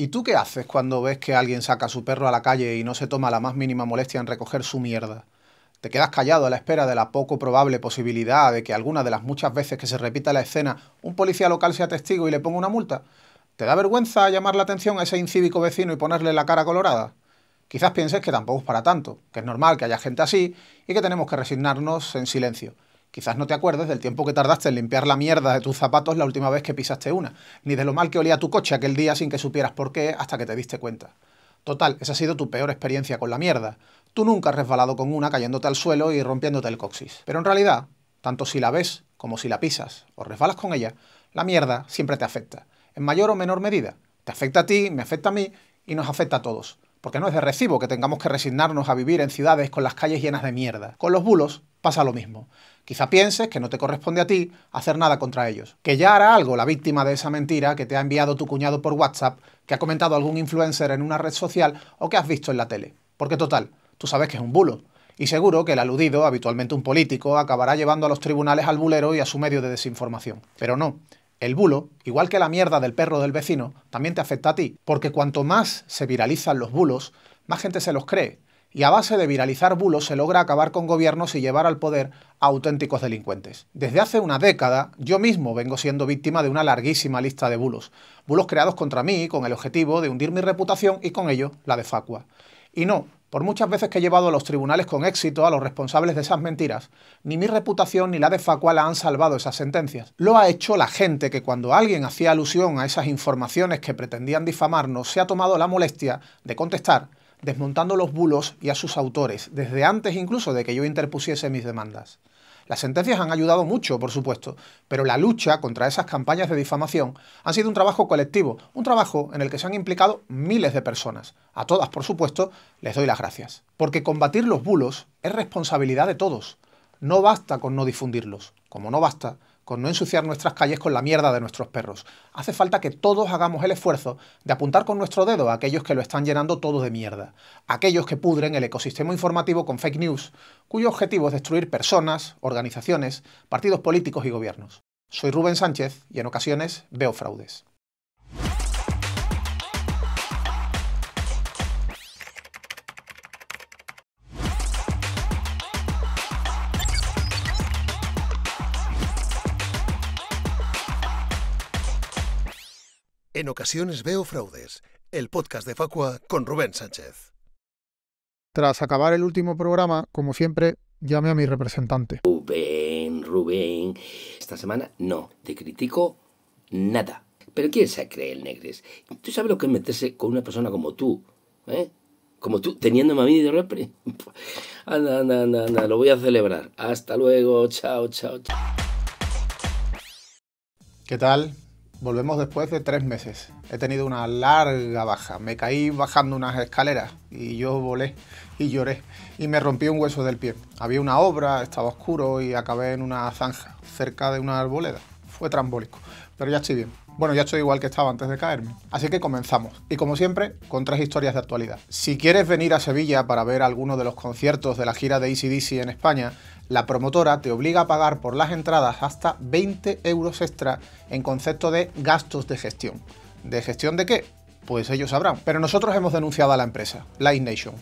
¿Y tú qué haces cuando ves que alguien saca a su perro a la calle y no se toma la más mínima molestia en recoger su mierda? ¿Te quedas callado a la espera de la poco probable posibilidad de que alguna de las muchas veces que se repita la escena, un policía local sea testigo y le ponga una multa? ¿Te da vergüenza llamar la atención a ese incívico vecino y ponerle la cara colorada? Quizás pienses que tampoco es para tanto, que es normal que haya gente así y que tenemos que resignarnos en silencio. Quizás no te acuerdes del tiempo que tardaste en limpiar la mierda de tus zapatos la última vez que pisaste una, ni de lo mal que olía tu coche aquel día sin que supieras por qué hasta que te diste cuenta. Total, esa ha sido tu peor experiencia con la mierda. Tú nunca has resbalado con una cayéndote al suelo y rompiéndote el coxis. Pero en realidad, tanto si la ves como si la pisas o resbalas con ella, la mierda siempre te afecta, en mayor o menor medida. Te afecta a ti, me afecta a mí y nos afecta a todos. Porque no es de recibo que tengamos que resignarnos a vivir en ciudades con las calles llenas de mierda. Con los bulos pasa lo mismo. Quizá pienses que no te corresponde a ti hacer nada contra ellos, que ya hará algo la víctima de esa mentira que te ha enviado tu cuñado por WhatsApp, que ha comentado algún influencer en una red social o que has visto en la tele. Porque total, tú sabes que es un bulo. Y seguro que el aludido, habitualmente un político, acabará llevando a los tribunales al bulero y a su medio de desinformación. Pero no, el bulo, igual que la mierda del perro del vecino, también te afecta a ti, porque cuanto más se viralizan los bulos, más gente se los cree, y a base de viralizar bulos se logra acabar con gobiernos y llevar al poder a auténticos delincuentes. Desde hace una década yo mismo vengo siendo víctima de una larguísima lista de bulos, bulos creados contra mí con el objetivo de hundir mi reputación y con ello la de Facua. Y no, por muchas veces que he llevado a los tribunales con éxito a los responsables de esas mentiras, ni mi reputación ni la de Facua la han salvado esas sentencias. Lo ha hecho la gente que cuando alguien hacía alusión a esas informaciones que pretendían difamarnos se ha tomado la molestia de contestar desmontando los bulos y a sus autores, desde antes incluso de que yo interpusiese mis demandas. Las sentencias han ayudado mucho, por supuesto, pero la lucha contra esas campañas de difamación ha sido un trabajo colectivo, un trabajo en el que se han implicado miles de personas. A todas, por supuesto, les doy las gracias. Porque combatir los bulos es responsabilidad de todos. No basta con no difundirlos, como no basta con no ensuciar nuestras calles con la mierda de nuestros perros. Hace falta que todos hagamos el esfuerzo de apuntar con nuestro dedo a aquellos que lo están llenando todo de mierda, aquellos que pudren el ecosistema informativo con fake news, cuyo objetivo es destruir personas, organizaciones, partidos políticos y gobiernos. Soy Rubén Sánchez y en ocasiones veo fraudes. En ocasiones veo fraudes. El podcast de Facua con Rubén Sánchez. Tras acabar el último programa, como siempre, llame a mi representante. Rubén, Rubén, esta semana no, te critico nada. Pero ¿quién se cree el Negres? ¿Tú sabes lo que es meterse con una persona como tú? ¿Eh? Como tú, teniendo a mí de repre. Anda, anda, anda, anda, lo voy a celebrar. Hasta luego, chao, chao, chao. ¿Qué tal? Volvemos después de tres meses. He tenido una larga baja. Me caí bajando unas escaleras y yo volé y lloré y me rompí un hueso del pie. Había una obra, estaba oscuro y acabé en una zanja cerca de una arboleda. Fue trambólico, pero ya estoy bien. Bueno, ya estoy igual que estaba antes de caerme. Así que comenzamos. Y como siempre, con tres historias de actualidad. Si quieres venir a Sevilla para ver alguno de los conciertos de la gira de ACDC en España, la promotora te obliga a pagar por las entradas hasta 20 euros extra en concepto de gastos de gestión. ¿De gestión de qué? pues ellos sabrán. Pero nosotros hemos denunciado a la empresa, Light Nation.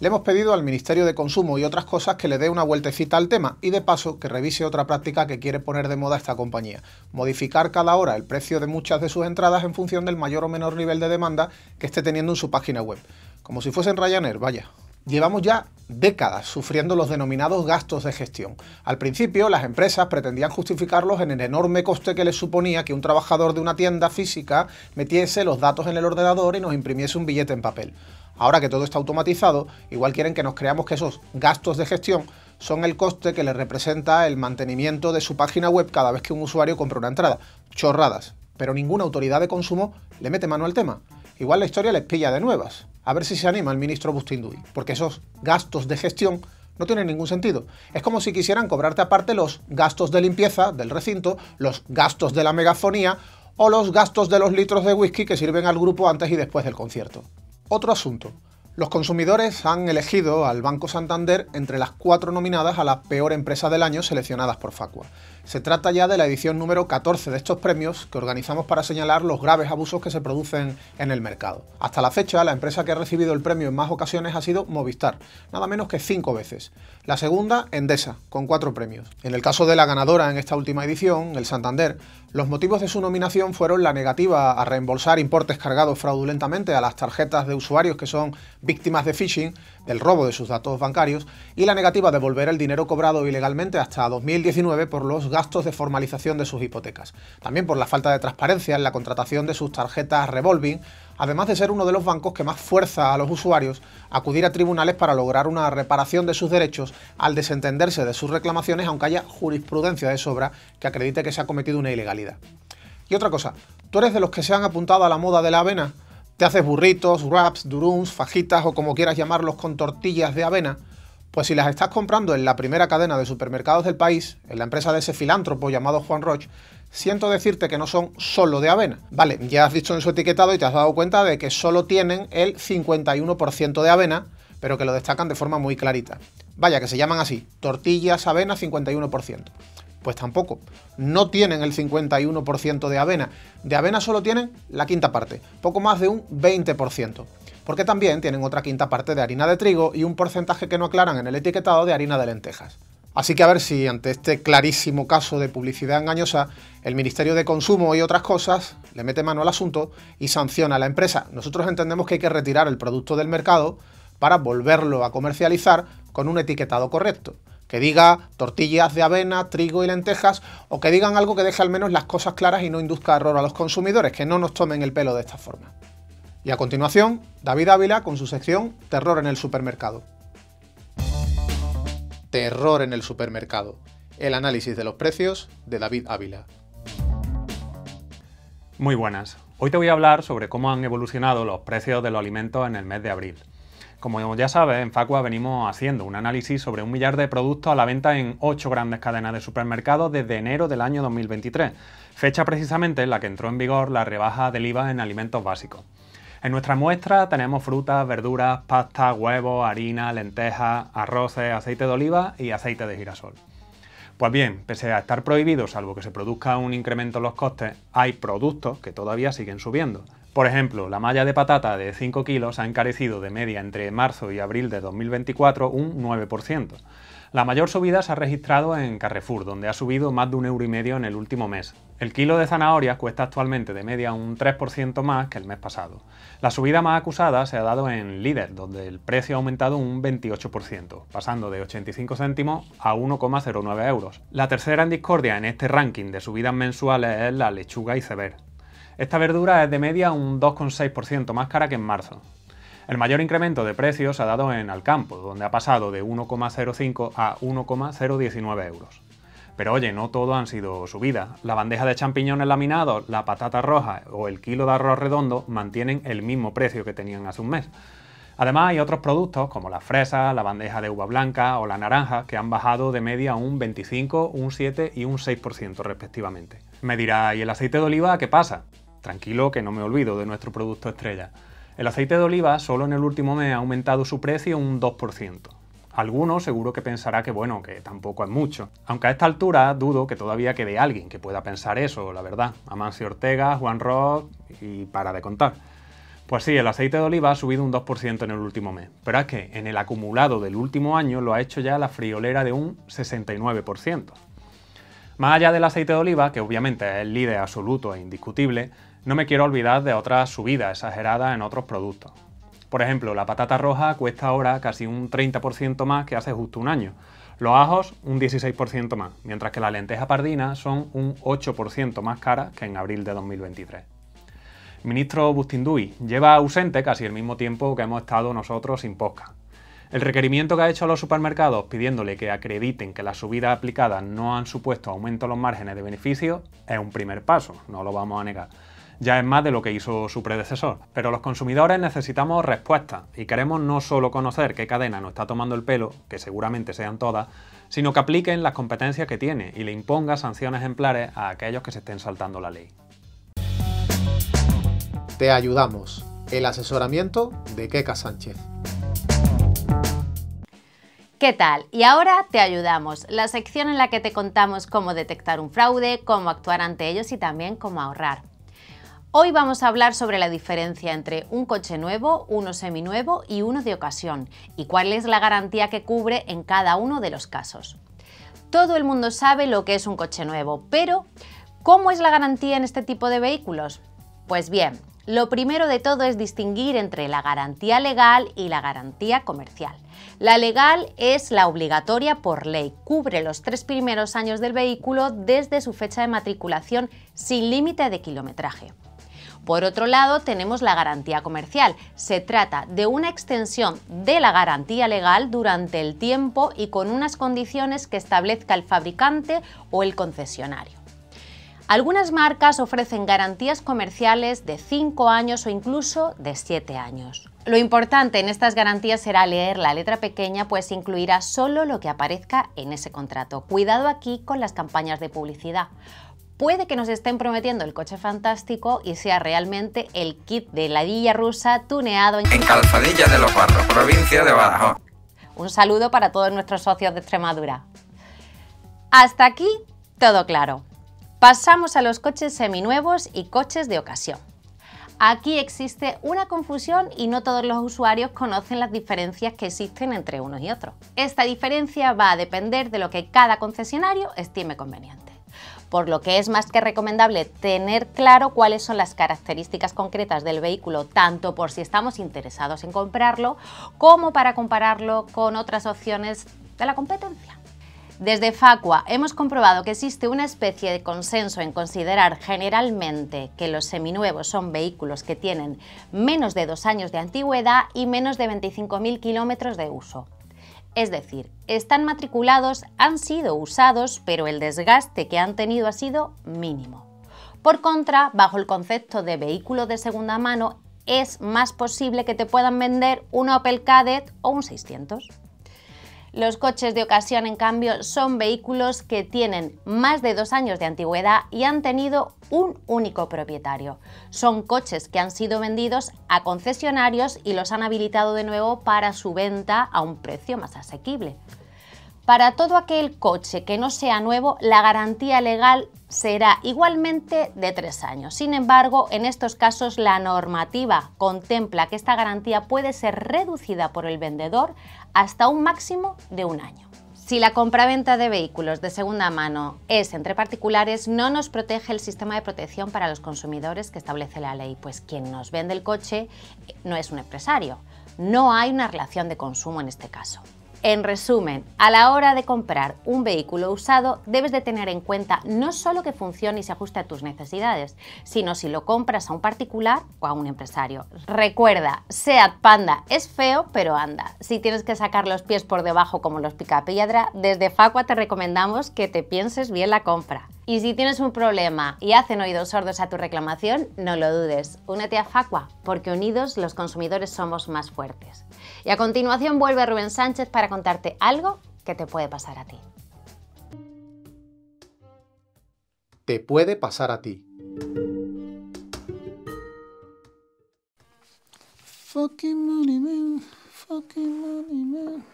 Le hemos pedido al Ministerio de Consumo y otras cosas que le dé una vueltecita al tema y de paso que revise otra práctica que quiere poner de moda esta compañía, modificar cada hora el precio de muchas de sus entradas en función del mayor o menor nivel de demanda que esté teniendo en su página web. Como si fuesen Ryanair, vaya. Llevamos ya décadas sufriendo los denominados gastos de gestión. Al principio, las empresas pretendían justificarlos en el enorme coste que les suponía que un trabajador de una tienda física metiese los datos en el ordenador y nos imprimiese un billete en papel. Ahora que todo está automatizado, igual quieren que nos creamos que esos gastos de gestión son el coste que les representa el mantenimiento de su página web cada vez que un usuario compra una entrada. Chorradas. Pero ninguna autoridad de consumo le mete mano al tema. Igual la historia les pilla de nuevas a ver si se anima el ministro Bustinduy, porque esos gastos de gestión no tienen ningún sentido. Es como si quisieran cobrarte aparte los gastos de limpieza del recinto, los gastos de la megafonía o los gastos de los litros de whisky que sirven al grupo antes y después del concierto. Otro asunto. Los consumidores han elegido al Banco Santander entre las cuatro nominadas a la peor empresa del año seleccionadas por Facua. Se trata ya de la edición número 14 de estos premios que organizamos para señalar los graves abusos que se producen en el mercado. Hasta la fecha, la empresa que ha recibido el premio en más ocasiones ha sido Movistar, nada menos que cinco veces. La segunda, Endesa, con cuatro premios. En el caso de la ganadora en esta última edición, el Santander, los motivos de su nominación fueron la negativa a reembolsar importes cargados fraudulentamente a las tarjetas de usuarios que son víctimas de phishing, del robo de sus datos bancarios y la negativa de devolver el dinero cobrado ilegalmente hasta 2019 por los gastos de formalización de sus hipotecas, también por la falta de transparencia en la contratación de sus tarjetas revolving, además de ser uno de los bancos que más fuerza a los usuarios a acudir a tribunales para lograr una reparación de sus derechos al desentenderse de sus reclamaciones aunque haya jurisprudencia de sobra que acredite que se ha cometido una ilegalidad. Y otra cosa, ¿tú eres de los que se han apuntado a la moda de la avena? te haces burritos, wraps, durums, fajitas o como quieras llamarlos con tortillas de avena, pues si las estás comprando en la primera cadena de supermercados del país, en la empresa de ese filántropo llamado Juan Roche, siento decirte que no son solo de avena. Vale, ya has visto en su etiquetado y te has dado cuenta de que solo tienen el 51% de avena, pero que lo destacan de forma muy clarita. Vaya, que se llaman así, tortillas avena 51%. Pues tampoco. No tienen el 51% de avena. De avena solo tienen la quinta parte, poco más de un 20%. Porque también tienen otra quinta parte de harina de trigo y un porcentaje que no aclaran en el etiquetado de harina de lentejas. Así que a ver si ante este clarísimo caso de publicidad engañosa, el Ministerio de Consumo y otras cosas le mete mano al asunto y sanciona a la empresa. Nosotros entendemos que hay que retirar el producto del mercado para volverlo a comercializar con un etiquetado correcto que diga tortillas de avena, trigo y lentejas, o que digan algo que deje al menos las cosas claras y no induzca error a los consumidores, que no nos tomen el pelo de esta forma. Y a continuación, David Ávila con su sección Terror en el supermercado. Terror en el supermercado. El análisis de los precios de David Ávila. Muy buenas. Hoy te voy a hablar sobre cómo han evolucionado los precios de los alimentos en el mes de abril. Como ya sabes, en Facua venimos haciendo un análisis sobre un millar de productos a la venta en ocho grandes cadenas de supermercados desde enero del año 2023, fecha precisamente en la que entró en vigor la rebaja del IVA en alimentos básicos. En nuestra muestra tenemos frutas, verduras, pastas, huevos, harina, lentejas, arroces, aceite de oliva y aceite de girasol. Pues bien, pese a estar prohibido, salvo que se produzca un incremento en los costes, hay productos que todavía siguen subiendo. Por ejemplo, la malla de patata de 5 kilos ha encarecido de media entre marzo y abril de 2024 un 9%. La mayor subida se ha registrado en Carrefour, donde ha subido más de un euro y medio en el último mes. El kilo de zanahorias cuesta actualmente de media un 3% más que el mes pasado. La subida más acusada se ha dado en Líder, donde el precio ha aumentado un 28%, pasando de 85 céntimos a 1,09 euros. La tercera en discordia en este ranking de subidas mensuales es la lechuga y esta verdura es de media un 2,6% más cara que en marzo. El mayor incremento de precios se ha dado en Alcampo, donde ha pasado de 1,05 a 1,019 euros. Pero oye, no todo han sido subidas. La bandeja de champiñones laminados, la patata roja o el kilo de arroz redondo mantienen el mismo precio que tenían hace un mes. Además hay otros productos como la fresa, la bandeja de uva blanca o la naranja que han bajado de media un 25, un 7 y un 6% respectivamente. Me dirá, ¿y el aceite de oliva qué pasa? Tranquilo que no me olvido de nuestro producto estrella. El aceite de oliva solo en el último mes ha aumentado su precio un 2%. Alguno seguro que pensará que bueno, que tampoco es mucho. Aunque a esta altura dudo que todavía quede alguien que pueda pensar eso, la verdad. Amancio Ortega, Juan Ross y para de contar. Pues sí, el aceite de oliva ha subido un 2% en el último mes, pero es que en el acumulado del último año lo ha hecho ya la friolera de un 69%. Más allá del aceite de oliva, que obviamente es el líder absoluto e indiscutible, no me quiero olvidar de otras subidas exageradas en otros productos. Por ejemplo, la patata roja cuesta ahora casi un 30% más que hace justo un año. Los ajos un 16% más, mientras que la lenteja pardina son un 8% más cara que en abril de 2023. Ministro Bustinduy lleva ausente casi el mismo tiempo que hemos estado nosotros sin posca. El requerimiento que ha hecho a los supermercados pidiéndole que acrediten que las subidas aplicadas no han supuesto aumento a los márgenes de beneficio es un primer paso, no lo vamos a negar ya es más de lo que hizo su predecesor. Pero los consumidores necesitamos respuestas y queremos no solo conocer qué cadena nos está tomando el pelo, que seguramente sean todas, sino que apliquen las competencias que tiene y le imponga sanciones ejemplares a aquellos que se estén saltando la ley. Te ayudamos. El asesoramiento de Keka Sánchez. ¿Qué tal? Y ahora te ayudamos, la sección en la que te contamos cómo detectar un fraude, cómo actuar ante ellos y también cómo ahorrar. Hoy vamos a hablar sobre la diferencia entre un coche nuevo, uno seminuevo y uno de ocasión, y cuál es la garantía que cubre en cada uno de los casos. Todo el mundo sabe lo que es un coche nuevo, pero ¿cómo es la garantía en este tipo de vehículos? Pues bien, lo primero de todo es distinguir entre la garantía legal y la garantía comercial. La legal es la obligatoria por ley, cubre los tres primeros años del vehículo desde su fecha de matriculación sin límite de kilometraje. Por otro lado, tenemos la garantía comercial. Se trata de una extensión de la garantía legal durante el tiempo y con unas condiciones que establezca el fabricante o el concesionario. Algunas marcas ofrecen garantías comerciales de 5 años o incluso de 7 años. Lo importante en estas garantías será leer la letra pequeña, pues incluirá solo lo que aparezca en ese contrato. Cuidado aquí con las campañas de publicidad puede que nos estén prometiendo el coche fantástico y sea realmente el kit de ladilla rusa tuneado en, Calzadilla de los Barros, provincia de Badajoz. Un saludo para todos nuestros socios de Extremadura. Hasta aquí todo claro. Pasamos a los coches seminuevos y coches de ocasión. Aquí existe una confusión y no todos los usuarios conocen las diferencias que existen entre unos y otros. Esta diferencia va a depender de lo que cada concesionario estime conveniente por lo que es más que recomendable tener claro cuáles son las características concretas del vehículo, tanto por si estamos interesados en comprarlo, como para compararlo con otras opciones de la competencia. Desde Facua hemos comprobado que existe una especie de consenso en considerar generalmente que los seminuevos son vehículos que tienen menos de dos años de antigüedad y menos de 25.000 kilómetros de uso. Es decir, están matriculados, han sido usados, pero el desgaste que han tenido ha sido mínimo. Por contra, bajo el concepto de vehículo de segunda mano, es más posible que te puedan vender un Opel Cadet o un 600. Los coches de ocasión, en cambio, son vehículos que tienen más de dos años de antigüedad y han tenido un único propietario. Son coches que han sido vendidos a concesionarios y los han habilitado de nuevo para su venta a un precio más asequible. Para todo aquel coche que no sea nuevo, la garantía legal será igualmente de tres años. Sin embargo, en estos casos la normativa contempla que esta garantía puede ser reducida por el vendedor hasta un máximo de un año. Si la compraventa de vehículos de segunda mano es entre particulares, no nos protege el sistema de protección para los consumidores que establece la ley, pues quien nos vende el coche no es un empresario. No hay una relación de consumo en este caso. En resumen, a la hora de comprar un vehículo usado debes de tener en cuenta no solo que funcione y se ajuste a tus necesidades, sino si lo compras a un particular o a un empresario. Recuerda, Seat Panda es feo, pero anda. Si tienes que sacar los pies por debajo como los picapiedra, desde Facua te recomendamos que te pienses bien la compra. Y si tienes un problema y hacen oídos sordos a tu reclamación, no lo dudes. Únete a Facua, porque unidos los consumidores somos más fuertes. Y a continuación vuelve Rubén Sánchez para contarte algo que te puede pasar a ti. Te puede pasar a ti. Fucking fucking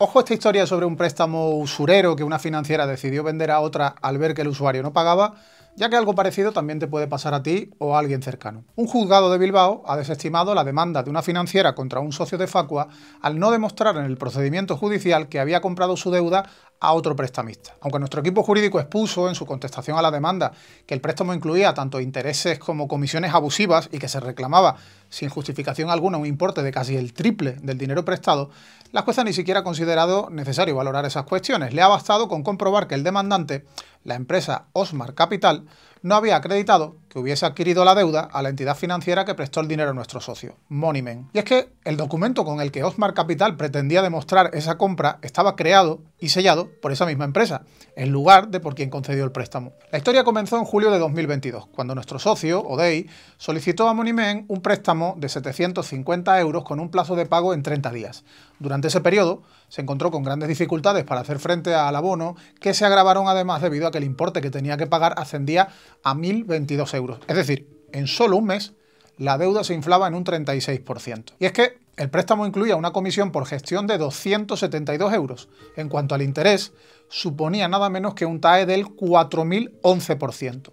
Ojo esta historia sobre un préstamo usurero que una financiera decidió vender a otra al ver que el usuario no pagaba, ya que algo parecido también te puede pasar a ti o a alguien cercano. Un juzgado de Bilbao ha desestimado la demanda de una financiera contra un socio de Facua al no demostrar en el procedimiento judicial que había comprado su deuda a otro prestamista. Aunque nuestro equipo jurídico expuso en su contestación a la demanda que el préstamo incluía tanto intereses como comisiones abusivas y que se reclamaba sin justificación alguna un importe de casi el triple del dinero prestado, la jueza ni siquiera ha considerado necesario valorar esas cuestiones. Le ha bastado con comprobar que el demandante la empresa Osmar Capital no había acreditado que hubiese adquirido la deuda a la entidad financiera que prestó el dinero a nuestro socio, Monimen. Y es que el documento con el que Osmar Capital pretendía demostrar esa compra estaba creado y sellado por esa misma empresa, en lugar de por quien concedió el préstamo. La historia comenzó en julio de 2022, cuando nuestro socio, Odey, solicitó a Monimen un préstamo de 750 euros con un plazo de pago en 30 días, durante ese periodo se encontró con grandes dificultades para hacer frente al abono, que se agravaron además debido a que el importe que tenía que pagar ascendía a 1.022 euros. Es decir, en solo un mes la deuda se inflaba en un 36%. Y es que el préstamo incluía una comisión por gestión de 272 euros. En cuanto al interés, suponía nada menos que un TAE del 4.011%.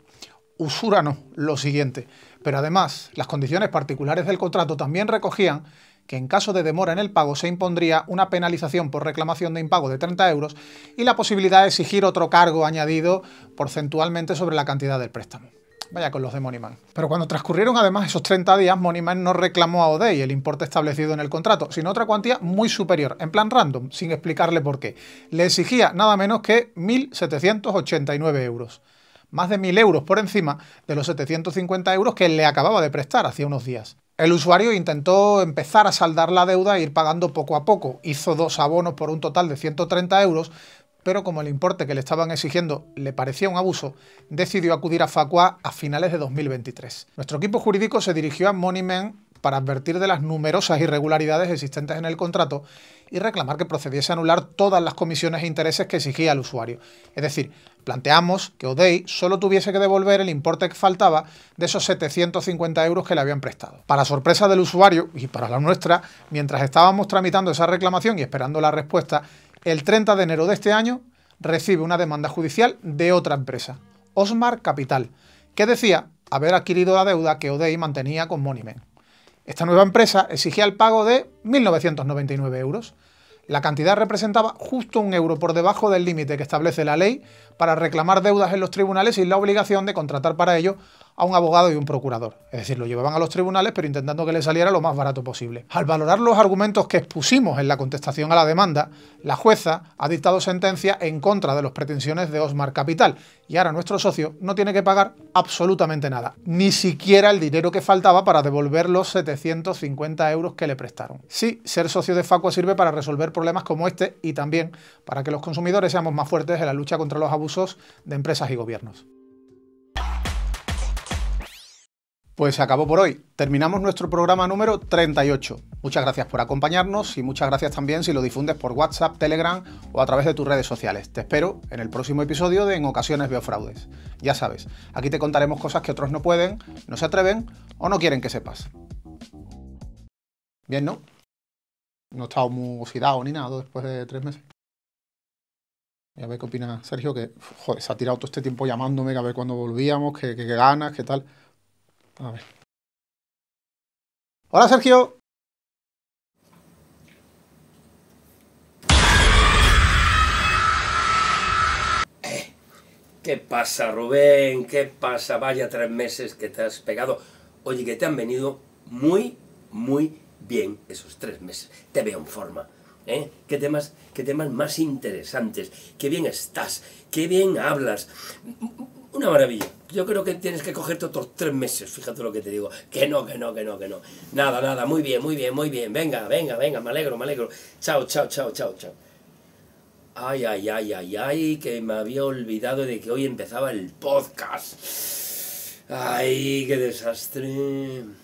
Usura lo siguiente. Pero además, las condiciones particulares del contrato también recogían que en caso de demora en el pago se impondría una penalización por reclamación de impago de 30 euros y la posibilidad de exigir otro cargo añadido porcentualmente sobre la cantidad del préstamo. Vaya con los de Moneyman. Pero cuando transcurrieron además esos 30 días, Moneyman no reclamó a Odey el importe establecido en el contrato, sino otra cuantía muy superior, en plan random, sin explicarle por qué. Le exigía nada menos que 1.789 euros. Más de 1.000 euros por encima de los 750 euros que le acababa de prestar hacía unos días. El usuario intentó empezar a saldar la deuda e ir pagando poco a poco. Hizo dos abonos por un total de 130 euros, pero como el importe que le estaban exigiendo le parecía un abuso, decidió acudir a Facua a finales de 2023. Nuestro equipo jurídico se dirigió a Moneyman para advertir de las numerosas irregularidades existentes en el contrato y reclamar que procediese a anular todas las comisiones e intereses que exigía el usuario. Es decir, planteamos que Odei solo tuviese que devolver el importe que faltaba de esos 750 euros que le habían prestado. Para sorpresa del usuario y para la nuestra, mientras estábamos tramitando esa reclamación y esperando la respuesta, el 30 de enero de este año recibe una demanda judicial de otra empresa, Osmar Capital, que decía haber adquirido la deuda que Odei mantenía con Monimen. Esta nueva empresa exigía el pago de 1.999 euros. La cantidad representaba justo un euro por debajo del límite que establece la ley para reclamar deudas en los tribunales y la obligación de contratar para ello a un abogado y un procurador. Es decir, lo llevaban a los tribunales, pero intentando que le saliera lo más barato posible. Al valorar los argumentos que expusimos en la contestación a la demanda, la jueza ha dictado sentencia en contra de las pretensiones de Osmar Capital y ahora nuestro socio no tiene que pagar absolutamente nada, ni siquiera el dinero que faltaba para devolver los 750 euros que le prestaron. Sí, ser socio de Facua sirve para resolver problemas como este y también para que los consumidores seamos más fuertes en la lucha contra los abusos de empresas y gobiernos. Pues se acabó por hoy. Terminamos nuestro programa número 38. Muchas gracias por acompañarnos y muchas gracias también si lo difundes por WhatsApp, Telegram o a través de tus redes sociales. Te espero en el próximo episodio de En ocasiones veo fraudes. Ya sabes, aquí te contaremos cosas que otros no pueden, no se atreven o no quieren que sepas. Bien, ¿no? No he estado muy oxidado ni nada después de tres meses. a ver qué opina Sergio, que joder, se ha tirado todo este tiempo llamándome, a ver cuándo volvíamos, que, ganas, qué tal. A Hola, Sergio. Eh, ¿Qué pasa, Rubén? ¿Qué pasa? Vaya tres meses que te has pegado. Oye, que te han venido muy, muy bien esos tres meses. Te veo en forma. ¿Eh? ¿Qué, temas, qué temas más interesantes, qué bien estás, qué bien hablas. Una maravilla yo creo que tienes que cogerte otros tres meses, fíjate lo que te digo. Que no, que no, que no, que no. Nada, nada, muy bien, muy bien, muy bien. Venga, venga, venga, me alegro, me alegro. Chao, chao, chao, chao, chao. Ay, ay, ay, ay, ay, que me había olvidado de que hoy empezaba el podcast. Ay, qué desastre.